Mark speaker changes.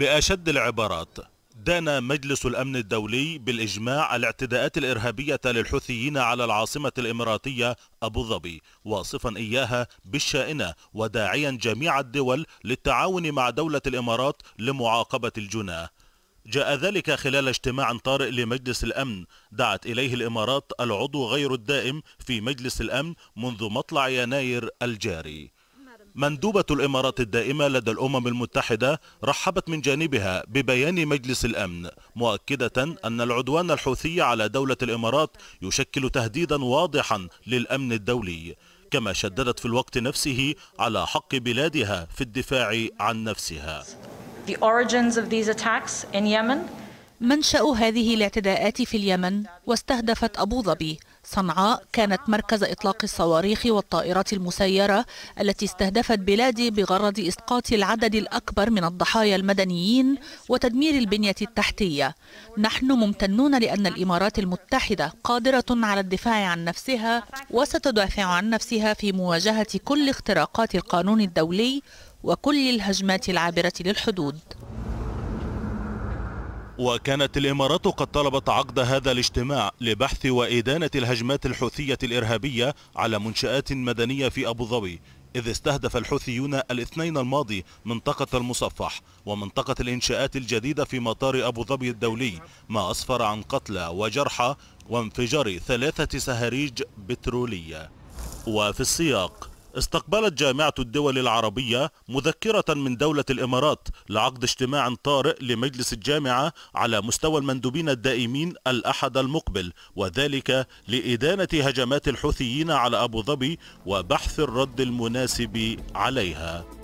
Speaker 1: بأشد العبارات دان مجلس الأمن الدولي بالإجماع الاعتداءات الإرهابية للحوثيين على العاصمة الإماراتية أبو ظبي واصفا إياها بالشائنة وداعيا جميع الدول للتعاون مع دولة الإمارات لمعاقبة الجناه جاء ذلك خلال اجتماع طارئ لمجلس الأمن دعت إليه الإمارات العضو غير الدائم في مجلس الأمن منذ مطلع يناير الجاري مندوبة الإمارات الدائمة لدى الأمم المتحدة رحبت من جانبها ببيان مجلس الأمن مؤكدة أن العدوان الحوثي على دولة الإمارات يشكل تهديدا واضحا للأمن الدولي كما شددت في الوقت نفسه على حق بلادها في الدفاع عن نفسها
Speaker 2: منشأ هذه الاعتداءات في اليمن واستهدفت أبو ظبي صنعاء كانت مركز إطلاق الصواريخ والطائرات المسيرة التي استهدفت بلادي بغرض إسقاط العدد الأكبر من الضحايا المدنيين وتدمير البنية التحتية نحن ممتنون لأن الإمارات المتحدة قادرة على الدفاع عن نفسها وستدافع عن نفسها في مواجهة كل اختراقات القانون الدولي وكل الهجمات العابرة للحدود
Speaker 1: وكانت الإمارات قد طلبت عقد هذا الاجتماع لبحث وإدانة الهجمات الحوثية الإرهابية على منشآت مدنية في أبو ظبي إذ استهدف الحوثيون الاثنين الماضي منطقة المصفح ومنطقة الإنشاءات الجديدة في مطار أبو ظبي الدولي ما أسفر عن قتلى وجرحى وانفجار ثلاثة سهاريج بترولية وفي السياق استقبلت جامعة الدول العربية مذكرة من دولة الإمارات لعقد اجتماع طارئ لمجلس الجامعة على مستوى المندوبين الدائمين الأحد المقبل وذلك لإدانة هجمات الحوثيين على أبو ظبي وبحث الرد المناسب عليها